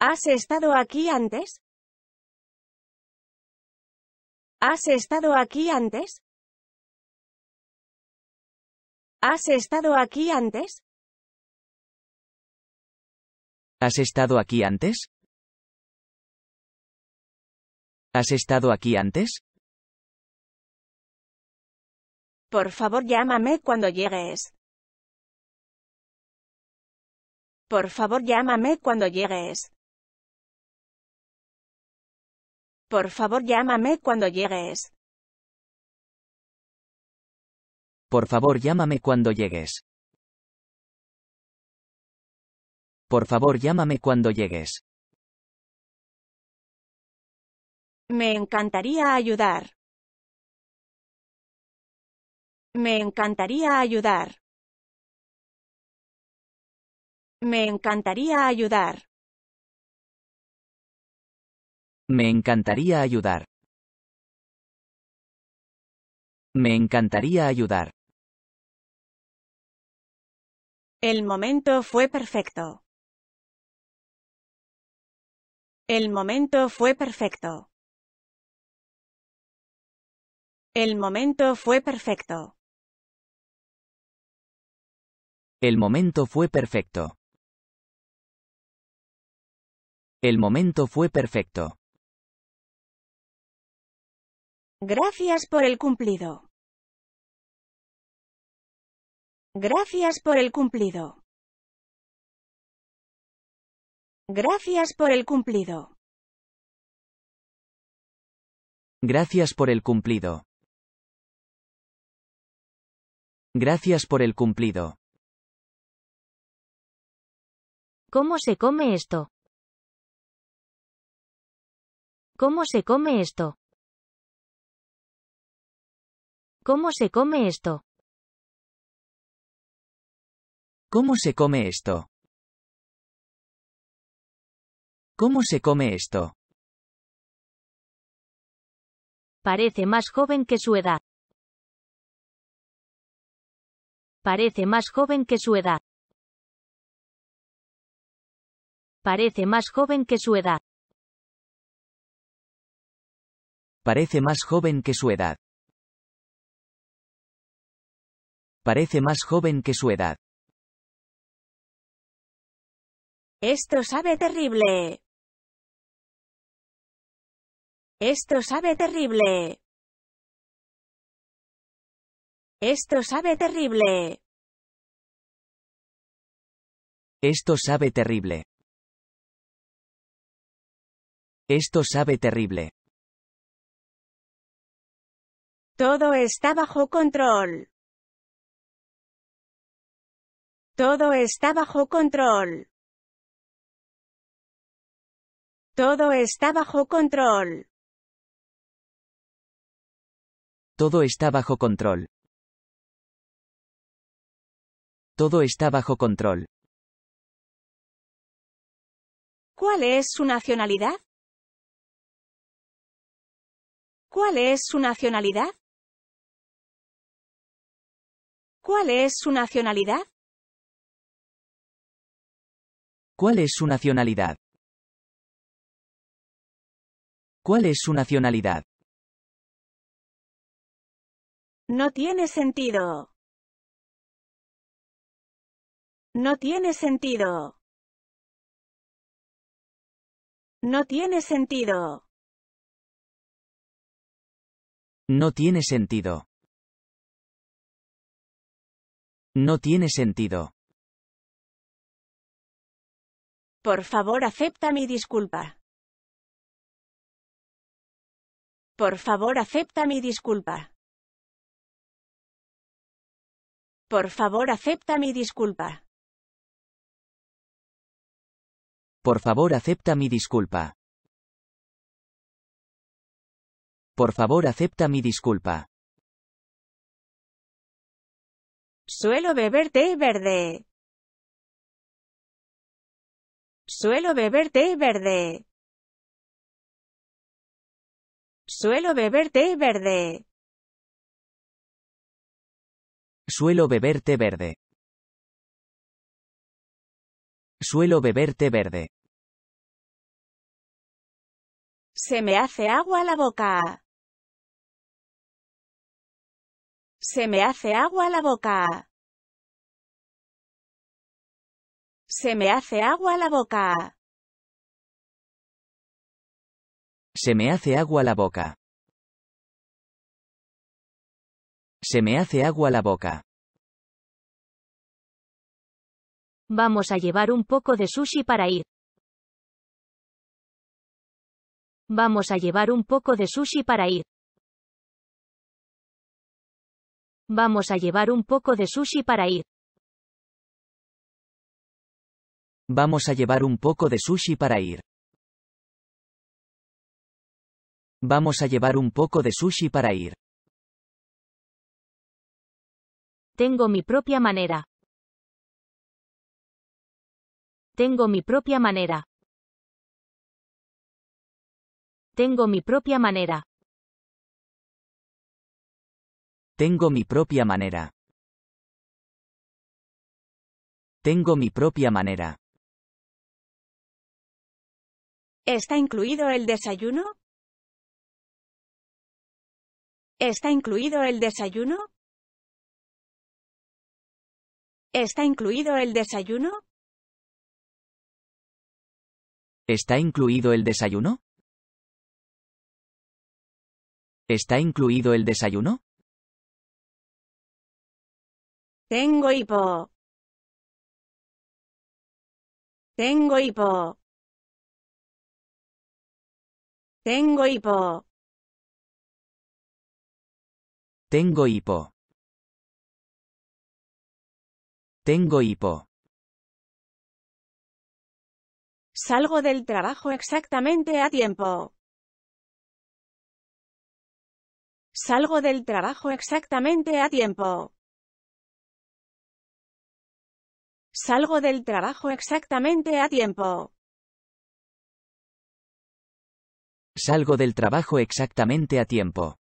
¿Has estado aquí antes? ¿Has estado aquí antes? ¿Has estado aquí antes? ¿Has estado aquí antes? ¿Has estado aquí antes? Por favor, llámame cuando llegues. Por favor, llámame cuando llegues. Por favor llámame cuando llegues. Por favor llámame cuando llegues. Por favor llámame cuando llegues. Me encantaría ayudar. Me encantaría ayudar. Me encantaría ayudar. Me encantaría ayudar. Me encantaría ayudar. El momento fue perfecto. El momento fue perfecto. El momento fue perfecto. El momento fue perfecto. El momento fue perfecto. Gracias por el cumplido. Gracias por el cumplido. Gracias por el cumplido. Gracias por el cumplido. Gracias por el cumplido. ¿Cómo se come esto? ¿Cómo se come esto? ¿Cómo se come esto? ¿Cómo se come esto? ¿Cómo se come esto? Parece más joven que su edad. Parece más joven que su edad. Parece más joven que su edad. Parece más joven que su edad. parece más joven que su edad. Esto sabe terrible. Esto sabe terrible. Esto sabe terrible. Esto sabe terrible. Esto sabe terrible. Todo está bajo control. Todo está bajo control. Todo está bajo control. Todo está bajo control. Todo está bajo control. ¿Cuál es su nacionalidad? ¿Cuál es su nacionalidad? ¿Cuál es su nacionalidad? ¿Cuál es su nacionalidad? ¿Cuál es su nacionalidad? No tiene sentido. No tiene sentido. No tiene sentido. No tiene sentido. No tiene sentido. Por favor acepta mi disculpa. Por favor acepta mi disculpa. Por favor acepta mi disculpa. Por favor acepta mi disculpa. Por favor acepta mi disculpa. Suelo beber té verde. Suelo beberte té verde. Suelo beberte té verde. Suelo beberte verde. Suelo beberte verde. Se me hace agua la boca. Se me hace agua la boca. Se me hace agua la boca. Se me hace agua la boca. Se me hace agua la boca. Vamos a llevar un poco de sushi para ir. Vamos a llevar un poco de sushi para ir. Vamos a llevar un poco de sushi para ir. Vamos a llevar un poco de sushi para ir. Vamos a llevar un poco de sushi para ir. Tengo mi propia manera. Tengo mi propia manera. Tengo mi propia manera. Tengo mi propia manera. Tengo mi propia manera. ¿Está incluido el desayuno? ¿Está incluido el desayuno? ¿Está incluido el desayuno? ¿Está incluido el desayuno? ¿Está incluido el desayuno? Tengo hipo. Tengo hipo. Tengo hipo. Tengo hipo. Tengo hipo. Salgo del trabajo exactamente a tiempo. Salgo del trabajo exactamente a tiempo. Salgo del trabajo exactamente a tiempo. Salgo del trabajo exactamente a tiempo.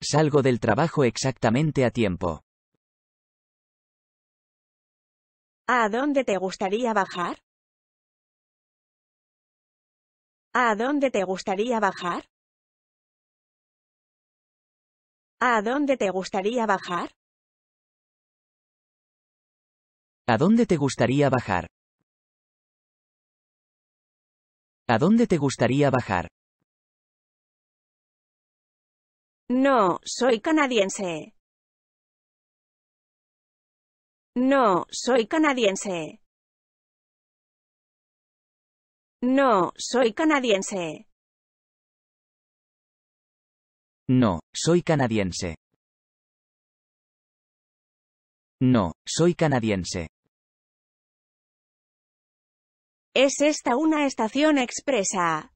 Salgo del trabajo exactamente a tiempo. ¿A dónde te gustaría bajar? ¿A dónde te gustaría bajar? ¿A dónde te gustaría bajar? ¿A dónde te gustaría bajar? ¿A dónde te gustaría bajar? No, soy canadiense. No, soy canadiense. No, soy canadiense. No, soy canadiense. No, soy canadiense. Es esta una estación expresa.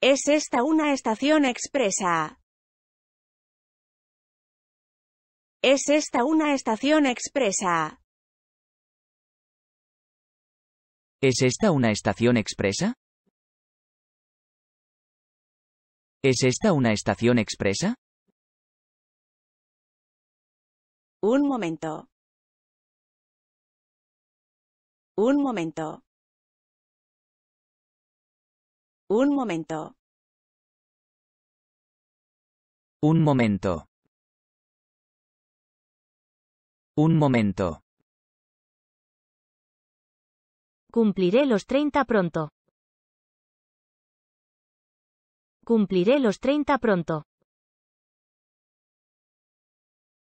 Es esta una estación expresa. Es esta una estación expresa. ¿Es esta una estación expresa? ¿Es esta una estación expresa? Un momento. Un momento. Un momento. Un momento. Un momento. Cumpliré los treinta pronto. Cumpliré los treinta pronto.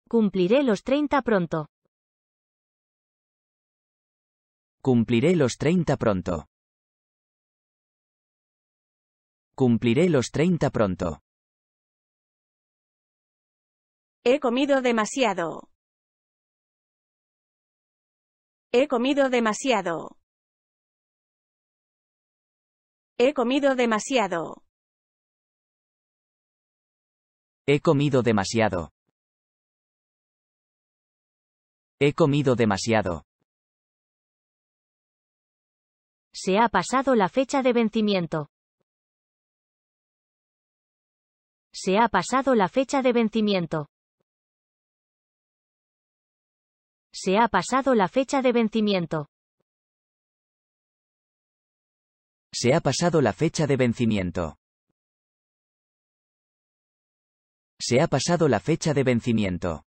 Cumpliré los treinta pronto. Cumpliré los treinta pronto. Cumpliré los treinta pronto. He comido demasiado. He comido demasiado. He comido demasiado. He comido demasiado. He comido demasiado se ha pasado la fecha de vencimiento. Se ha pasado la fecha de vencimiento. Se ha pasado la fecha de vencimiento. Se ha pasado la fecha de vencimiento. Se ha pasado la fecha de vencimiento.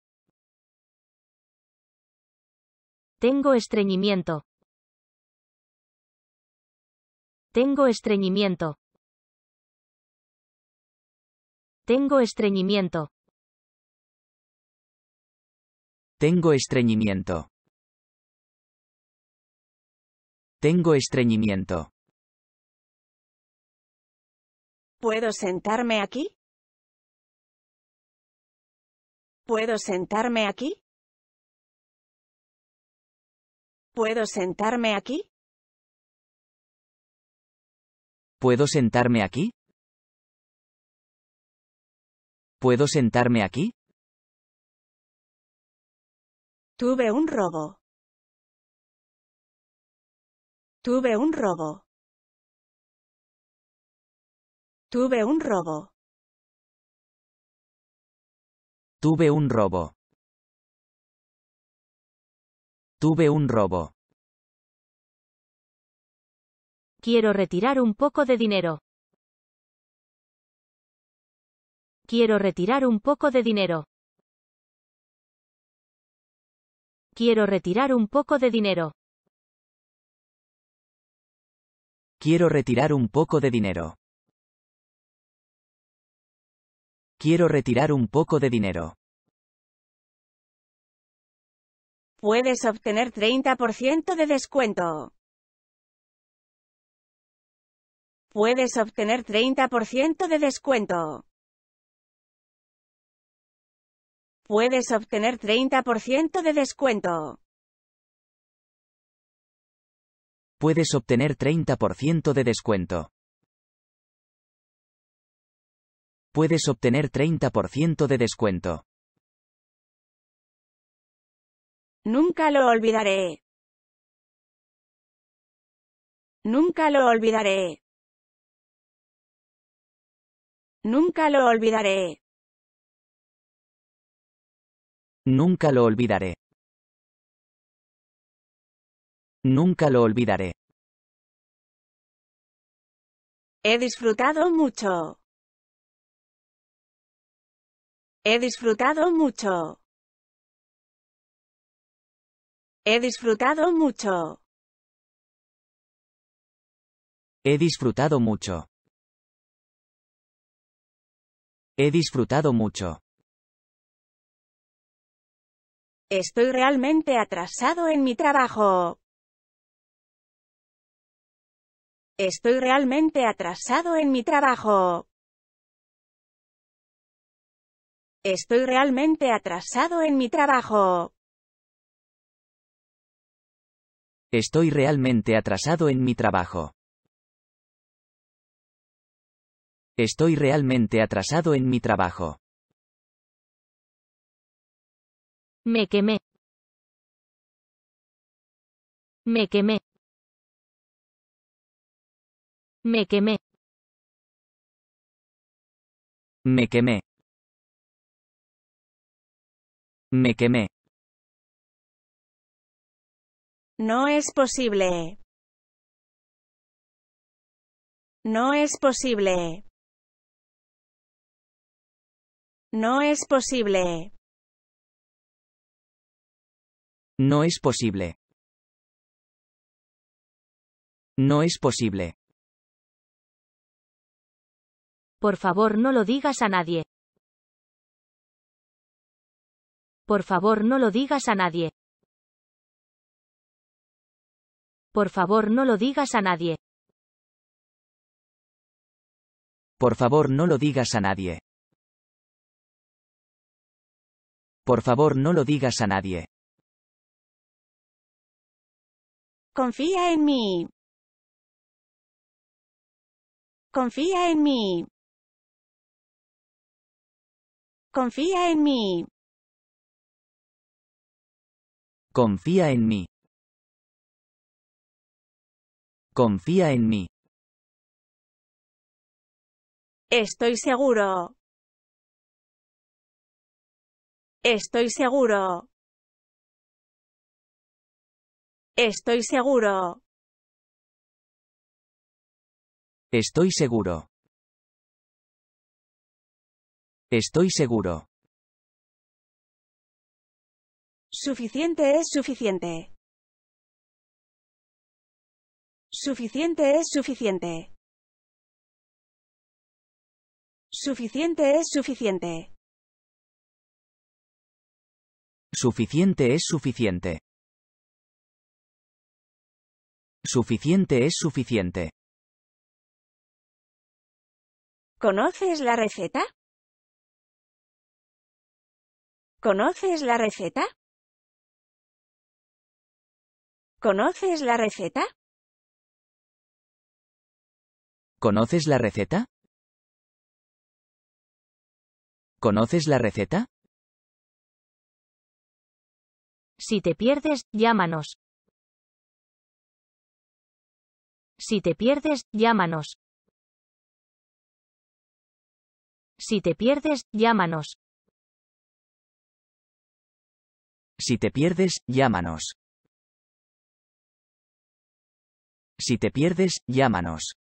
Tengo estreñimiento. Tengo estreñimiento. Tengo estreñimiento. Tengo estreñimiento. Tengo estreñimiento. ¿Puedo sentarme aquí? ¿Puedo sentarme aquí? ¿Puedo sentarme aquí? ¿Puedo sentarme aquí? ¿Puedo sentarme aquí? Tuve un robo. Tuve un robo. Tuve un robo. Tuve un robo. Tuve un robo. Quiero retirar un poco de dinero. Quiero retirar un poco de dinero. Quiero retirar un poco de dinero. Quiero retirar un poco de dinero. Quiero retirar un poco de dinero. Puedes obtener 30% de descuento. puedes obtener 30% de descuento. Puedes obtener 30% de descuento. Puedes obtener 30% de descuento. Puedes obtener 30% de descuento. Nunca lo olvidaré. Nunca lo olvidaré. Nunca lo olvidaré. Nunca lo olvidaré. Nunca lo olvidaré. He disfrutado mucho. He disfrutado mucho. He disfrutado mucho. He disfrutado mucho. He disfrutado mucho. Estoy realmente atrasado en mi trabajo. Estoy realmente atrasado en mi trabajo. Estoy realmente atrasado en mi trabajo. Estoy realmente atrasado en mi trabajo. Estoy realmente atrasado en mi trabajo. Me quemé. Me quemé. Me quemé. Me quemé. Me quemé. No es posible. No es posible. No es posible. No es posible. No es posible. Por favor, no lo digas a nadie. Por favor, no lo digas a nadie. Por favor, no lo digas a nadie. Por favor, no lo digas a nadie. Por favor no lo digas a nadie. Confía en mí. Confía en mí. Confía en mí. Confía en mí. Confía en mí. Estoy seguro. Estoy seguro. Estoy seguro. Estoy seguro. Estoy seguro. Suficiente es suficiente. Suficiente es suficiente. Suficiente es suficiente. Suficiente es suficiente. Suficiente es suficiente. ¿Conoces la receta? ¿Conoces la receta? ¿Conoces la receta? ¿Conoces la receta? ¿Conoces la receta? Si te pierdes, llámanos. Si te pierdes, llámanos. Si te pierdes, llámanos. Si te pierdes, llámanos. Si te pierdes, llámanos.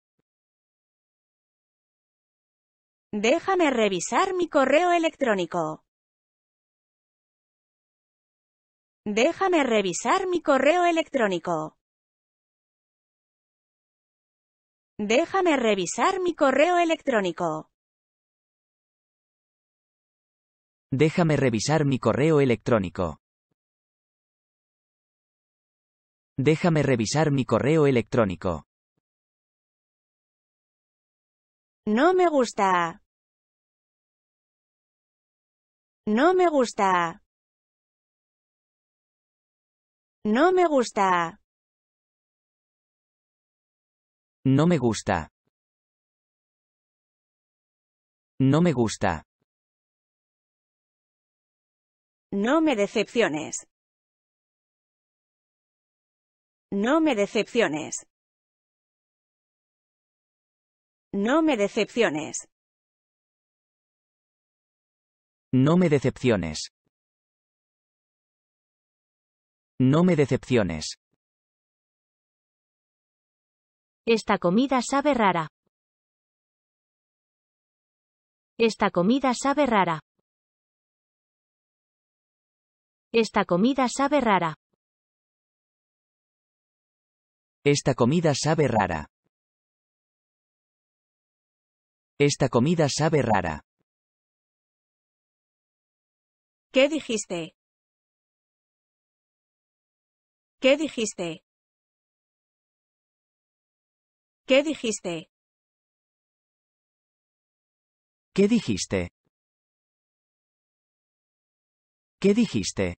Déjame revisar mi correo electrónico. Déjame revisar mi correo electrónico. Déjame revisar mi correo electrónico. Déjame revisar mi correo electrónico. Déjame revisar mi correo electrónico. No me gusta. No me gusta. No me gusta. No me gusta. No me gusta. No me decepciones. No me decepciones. No me decepciones. No me decepciones. No me decepciones. Esta comida sabe rara. Esta comida sabe rara. Esta comida sabe rara. Esta comida sabe rara. Esta comida sabe rara. ¿Qué dijiste? ¿Qué dijiste? ¿Qué dijiste? ¿Qué dijiste? ¿Qué dijiste?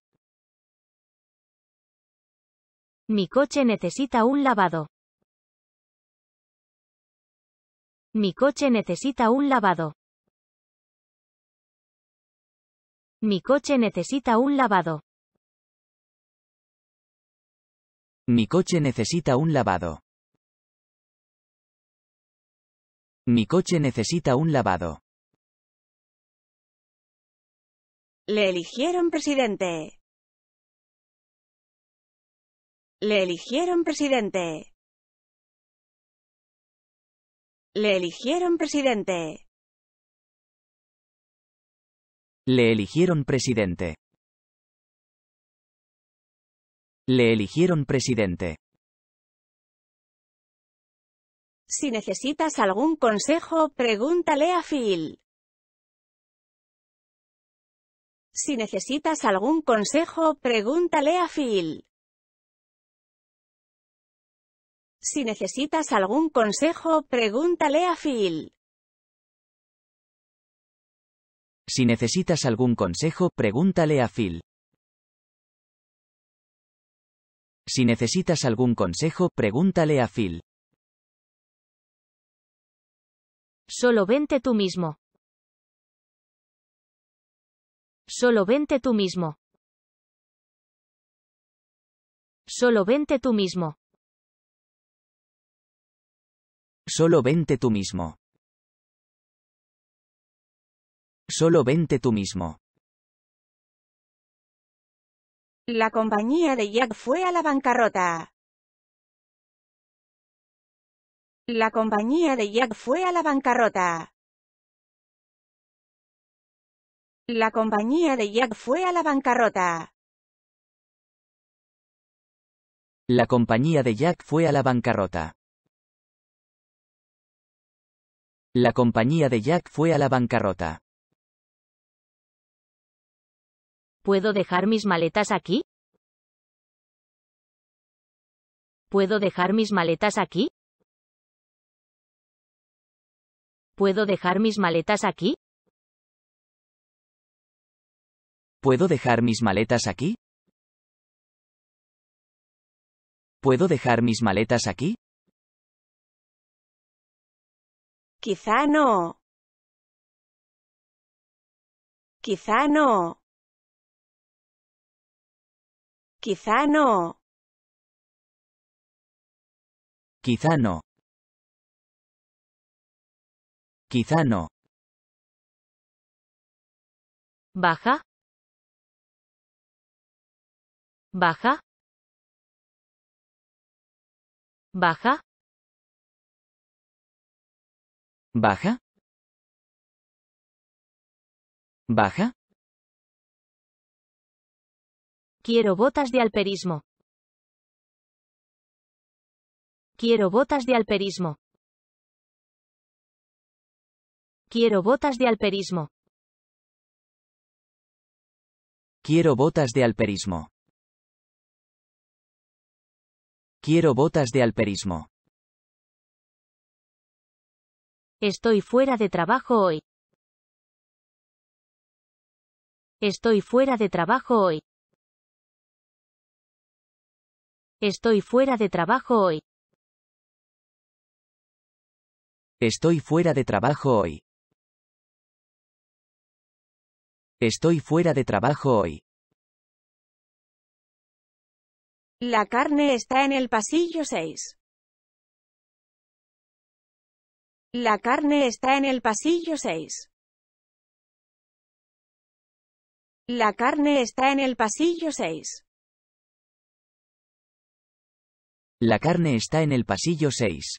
Mi coche necesita un lavado. Mi coche necesita un lavado. Mi coche necesita un lavado. Mi coche necesita un lavado. Mi coche necesita un lavado. Le eligieron presidente. Le eligieron presidente. Le eligieron presidente. Le eligieron presidente. Le eligieron presidente. Si necesitas algún consejo, pregúntale a Phil. Si necesitas algún consejo, pregúntale a Phil. Si necesitas algún consejo, pregúntale a Phil. Si necesitas algún consejo, pregúntale a Phil. Si necesitas algún consejo, pregúntale a Phil. Solo vente tú mismo. Solo vente tú mismo. Solo vente tú mismo. Solo vente tú mismo. Solo vente tú mismo. La compañía de Jack fue a la bancarrota. La compañía de Jack fue a la bancarrota. La compañía de Jack fue a la bancarrota. La compañía de Jack fue a la bancarrota. La compañía de Jack fue a la bancarrota. ¿Puedo dejar mis maletas aquí? ¿Puedo dejar mis maletas aquí? ¿Puedo dejar mis maletas aquí? ¿Puedo dejar mis maletas aquí? ¿Puedo dejar mis maletas aquí? Quizá no. Quizá no. Quizá no. Quizá no. Quizá no. Baja. Baja. Baja. Baja. Baja. Quiero botas de alperismo. Quiero botas de alperismo. Quiero botas de alperismo. Quiero botas de alperismo. Quiero botas de alperismo. Estoy fuera de trabajo hoy. Estoy fuera de trabajo hoy. Estoy fuera de trabajo hoy. Estoy fuera de trabajo hoy. Estoy fuera de trabajo hoy. La carne está en el pasillo 6. La carne está en el pasillo 6. La carne está en el pasillo 6. La carne está en el pasillo seis.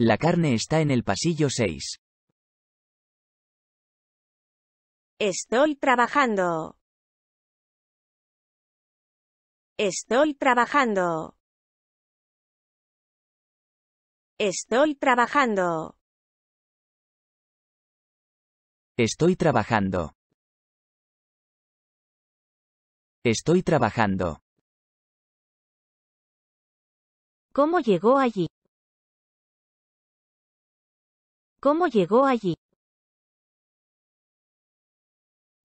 La carne está en el pasillo 6. Estoy trabajando. Estoy trabajando. Estoy trabajando. Estoy trabajando. Estoy trabajando. ¿Cómo llegó allí? ¿Cómo llegó allí?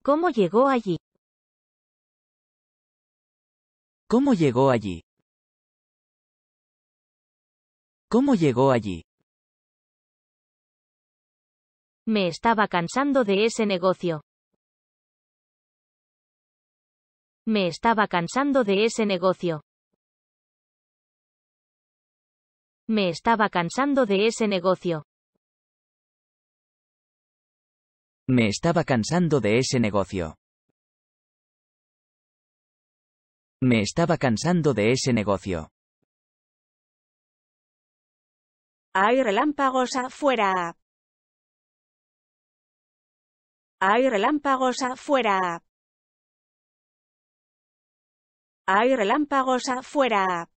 ¿Cómo llegó allí? ¿Cómo llegó allí? ¿Cómo llegó allí? Me estaba cansando de ese negocio. Me estaba cansando de ese negocio. Me estaba cansando de ese negocio. Me estaba cansando de ese negocio. Me estaba cansando de ese negocio. Hay relámpagos afuera. Hay relámpagos afuera. Hay relámpagos afuera.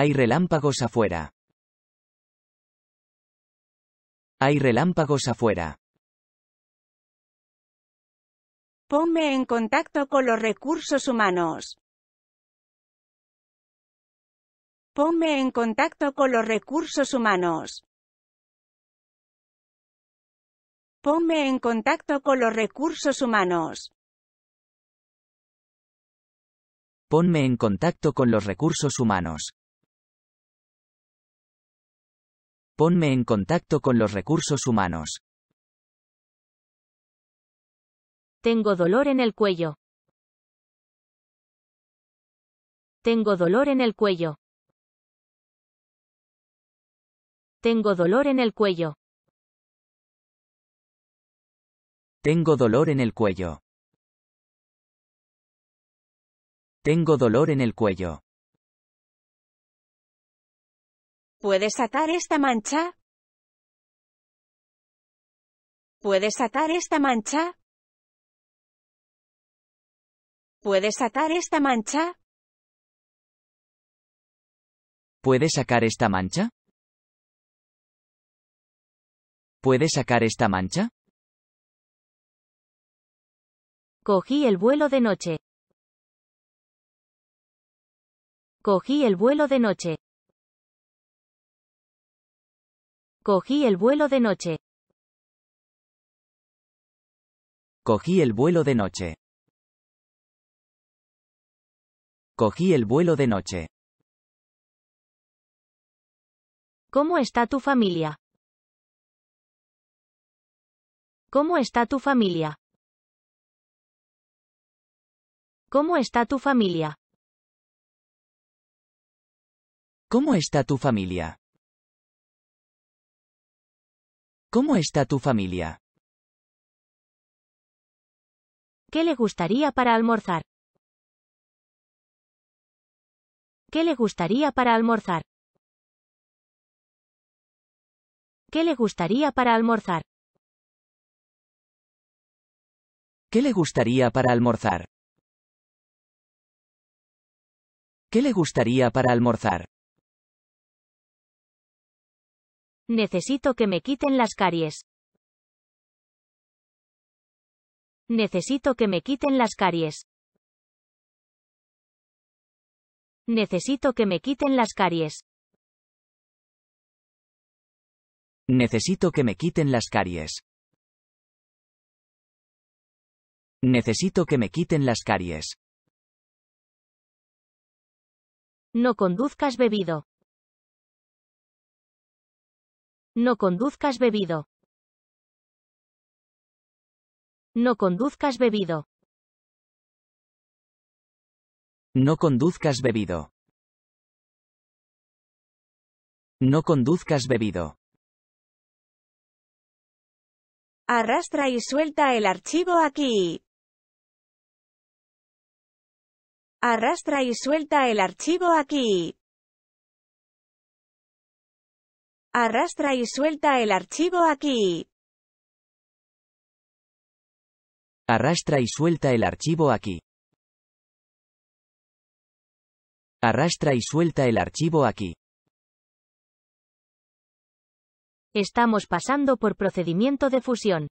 Hay relámpagos afuera. Hay relámpagos afuera. Ponme en contacto con los recursos humanos. Ponme en contacto con los recursos humanos. Ponme en contacto con los recursos humanos. Ponme en contacto con los recursos humanos. Ponme en contacto con los recursos humanos. Tengo dolor en el cuello. Tengo dolor en el cuello. Tengo dolor en el cuello. Tengo dolor en el cuello. Tengo dolor en el cuello. ¿Puedes atar esta mancha? ¿Puedes atar esta mancha? ¿Puedes atar esta mancha? ¿Puedes sacar esta mancha? ¿Puedes sacar esta mancha? Cogí el vuelo de noche. Cogí el vuelo de noche. Cogí el vuelo de noche. Cogí el vuelo de noche. Cogí el vuelo de noche. ¿Cómo está tu familia? ¿Cómo está tu familia? ¿Cómo está tu familia? ¿Cómo está tu familia? ¿Cómo está tu familia? ¿Qué le gustaría para almorzar? ¿Qué le gustaría para almorzar? ¿Qué le gustaría para almorzar? ¿Qué le gustaría para almorzar? ¿Qué le gustaría para almorzar? Necesito que me quiten las caries. Necesito que me quiten las caries. Necesito que me quiten las caries. Necesito que me quiten las caries. Necesito que me quiten las caries. No conduzcas bebido. No conduzcas bebido. No conduzcas bebido. No conduzcas bebido. No conduzcas bebido. Arrastra y suelta el archivo aquí. Arrastra y suelta el archivo aquí. Arrastra y suelta el archivo aquí. Arrastra y suelta el archivo aquí. Arrastra y suelta el archivo aquí. Estamos pasando por procedimiento de fusión.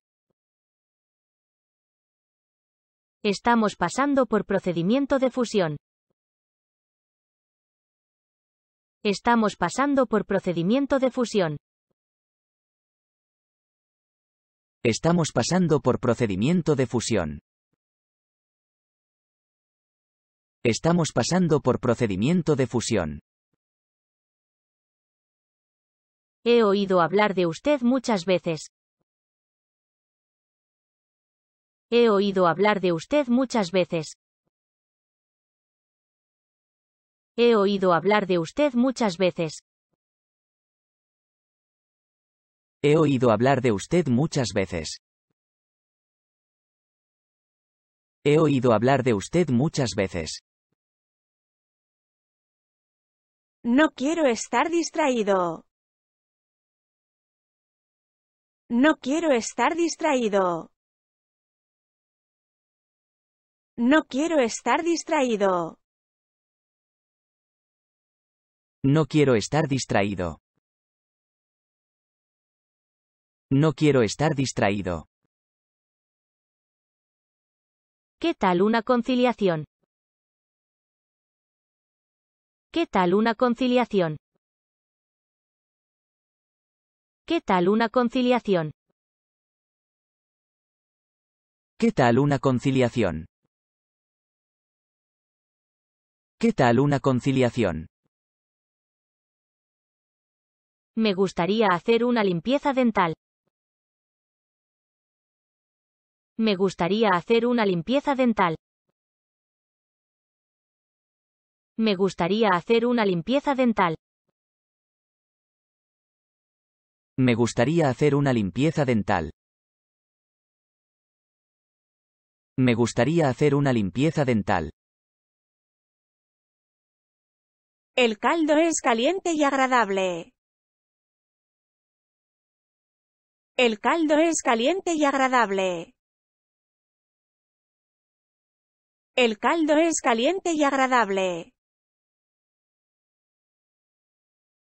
Estamos pasando por procedimiento de fusión. Estamos pasando por procedimiento de fusión. Estamos pasando por procedimiento de fusión. Estamos pasando por procedimiento de fusión. He oído hablar de usted muchas veces. He oído hablar de usted muchas veces. He oído hablar de usted muchas veces. He oído hablar de usted muchas veces. He oído hablar de usted muchas veces. No quiero estar distraído. No quiero estar distraído. No quiero estar distraído. No quiero estar distraído. No quiero estar distraído. ¿Qué tal una conciliación? ¿Qué tal una conciliación? ¿Qué tal una conciliación? ¿Qué tal una conciliación? ¿Qué tal una conciliación? Me gustaría hacer una limpieza dental. Me gustaría hacer una limpieza dental. Me gustaría hacer una limpieza dental. Me gustaría hacer una limpieza dental. Me gustaría hacer una limpieza dental. El caldo es caliente y agradable. El caldo es caliente y agradable. El caldo es caliente y agradable.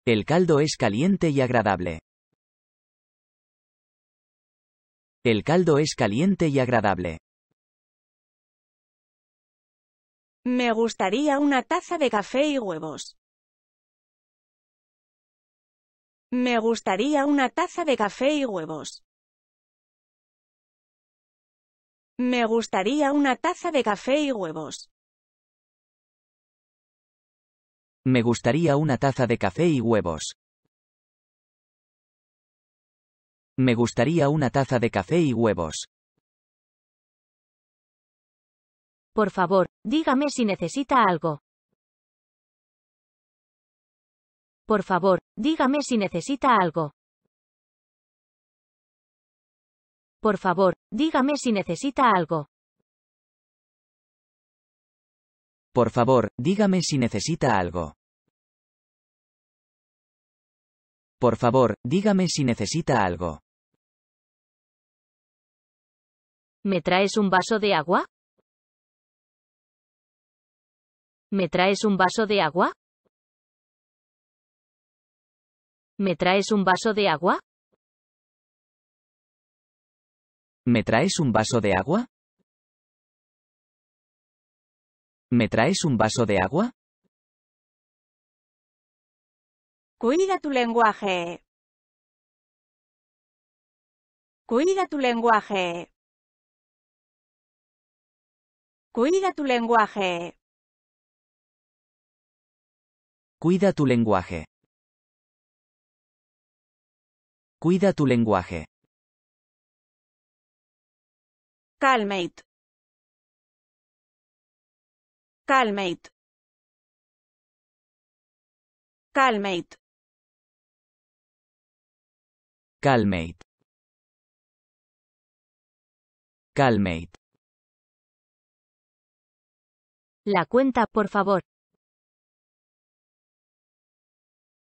El caldo es caliente y agradable. El caldo es caliente y agradable. Me gustaría una taza de café y huevos. Me gustaría una taza de café y huevos. Me gustaría una taza de café y huevos. Me gustaría una taza de café y huevos. Me gustaría una taza de café y huevos. Por favor, dígame si necesita algo. Por favor, dígame si necesita algo. Por favor, dígame si necesita algo. Por favor, dígame si necesita algo. Por favor, dígame si necesita algo. ¿Me traes un vaso de agua? ¿Me traes un vaso de agua? ¿Me traes un vaso de agua? ¿Me traes un vaso de agua? ¿Me traes un vaso de agua? Cuida tu lenguaje. Cuida tu lenguaje. Cuida tu lenguaje. Cuida tu lenguaje. Cuida tu lenguaje. Calmate. Calmate. Calmate. Calmate. Calmate. La cuenta, por favor.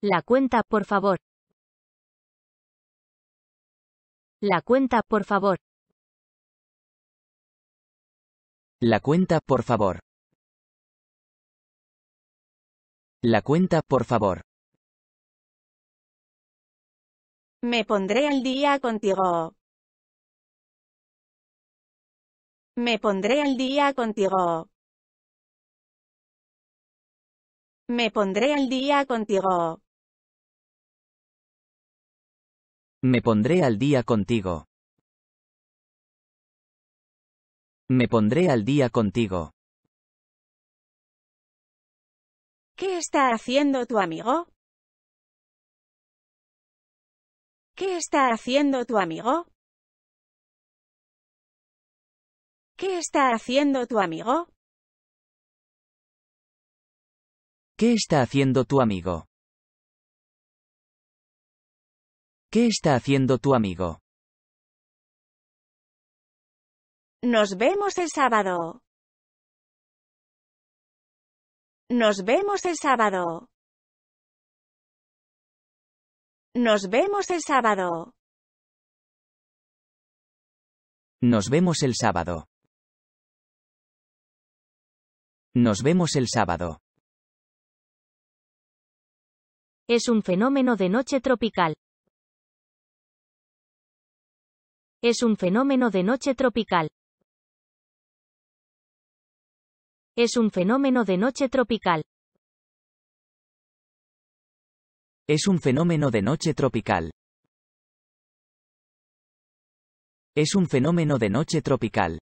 La cuenta, por favor. La cuenta, por favor. La cuenta, por favor. La cuenta, por favor. Me pondré al día contigo. Me pondré al día contigo. Me pondré al día contigo. Me pondré al día contigo. Me pondré al día contigo. ¿Qué está haciendo tu amigo? ¿Qué está haciendo tu amigo? ¿Qué está haciendo tu amigo? ¿Qué está haciendo tu amigo? ¿Qué está haciendo tu amigo? Nos vemos el sábado. Nos vemos el sábado. Nos vemos el sábado. Nos vemos el sábado. Nos vemos el sábado. Es un fenómeno de noche tropical. Es un fenómeno de noche tropical. Es un fenómeno de noche tropical. Es un fenómeno de noche tropical. Es un fenómeno de noche tropical.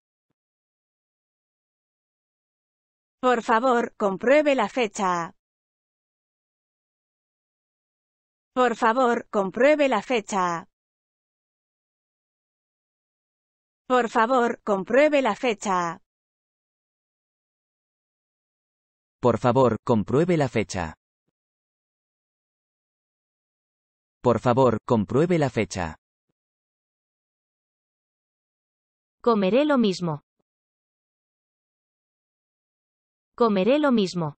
Por favor, compruebe la fecha. Por favor, compruebe la fecha. Por favor, compruebe la fecha. Por favor, compruebe la fecha. Por favor, compruebe la fecha. Comeré lo mismo. Comeré lo mismo.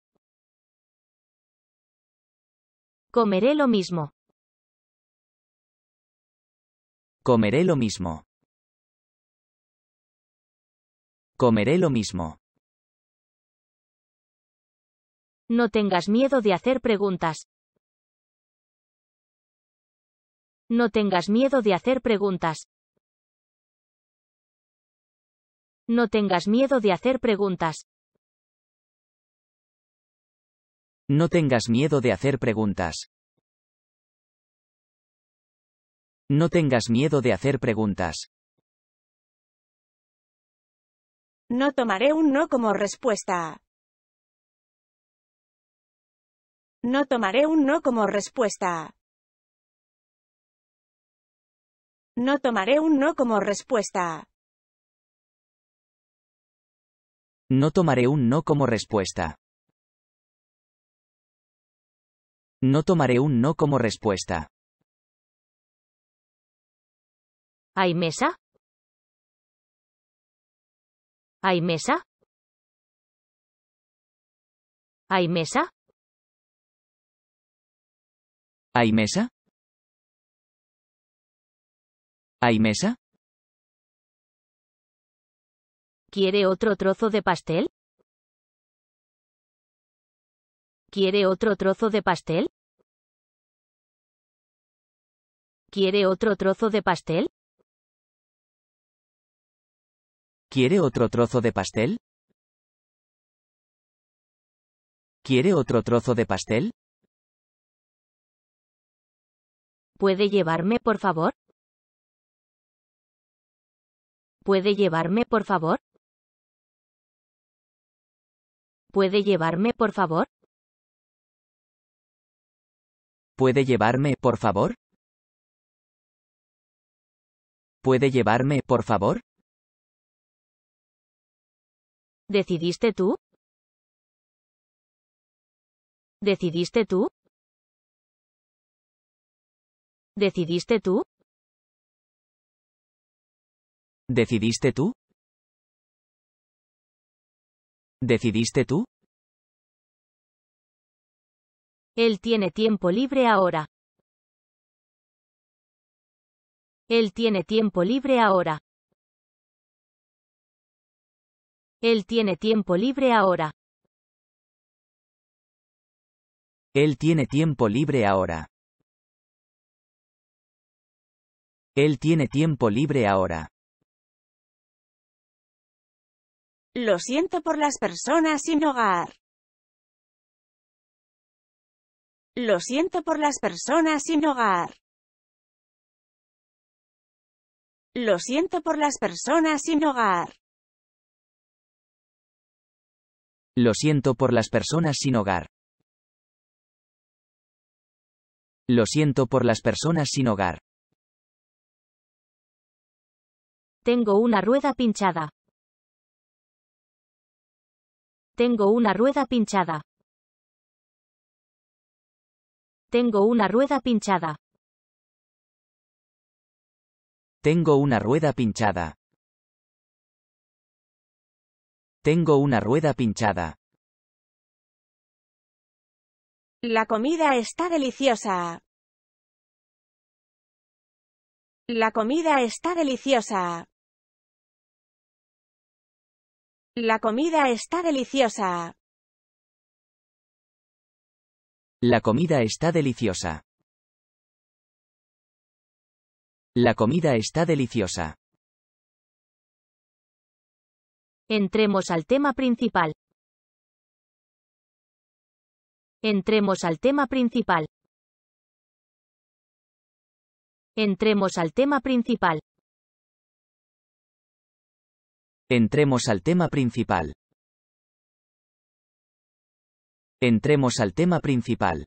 Comeré lo mismo. Comeré lo mismo. Comeré lo mismo. No tengas miedo de hacer preguntas. No tengas miedo de hacer preguntas. No tengas miedo de hacer preguntas. No tengas miedo de hacer preguntas. No tengas miedo de hacer preguntas. No tomaré un no como respuesta. No tomaré un no como respuesta. No tomaré un no como respuesta. No tomaré un no como respuesta. No tomaré un no como respuesta. ¿Hay mesa? ¿Hay mesa? ¿Hay mesa? ¿Hay mesa? ¿Hay mesa? ¿Quiere otro trozo de pastel? ¿Quiere otro trozo de pastel? ¿Quiere otro trozo de pastel? ¿Quiere otro trozo de pastel? ¿Quiere otro trozo de pastel? ¿Puede llevarme, por favor? ¿Puede llevarme, por favor? ¿Puede llevarme, por favor? ¿Puede llevarme, por favor? ¿Puede llevarme, por favor? ¿Decidiste tú? ¿Decidiste tú? ¿Decidiste tú? ¿Decidiste tú? ¿Decidiste tú? Él tiene tiempo libre ahora. Él tiene tiempo libre ahora. Él tiene tiempo libre ahora. Él tiene tiempo libre ahora. Él tiene tiempo libre ahora. Lo siento por las personas sin hogar. Lo siento por las personas sin hogar. Lo siento por las personas sin hogar. Lo siento por las personas sin hogar. Lo siento por las personas sin hogar. Tengo una rueda pinchada. Tengo una rueda pinchada. Tengo una rueda pinchada. Tengo una rueda pinchada. Tengo una rueda pinchada. La comida está deliciosa. La comida está deliciosa. La comida está deliciosa. La comida está deliciosa. La comida está deliciosa. Entremos al tema principal. Entremos al tema principal. Entremos al tema principal. Entremos al tema principal. Entremos al tema principal.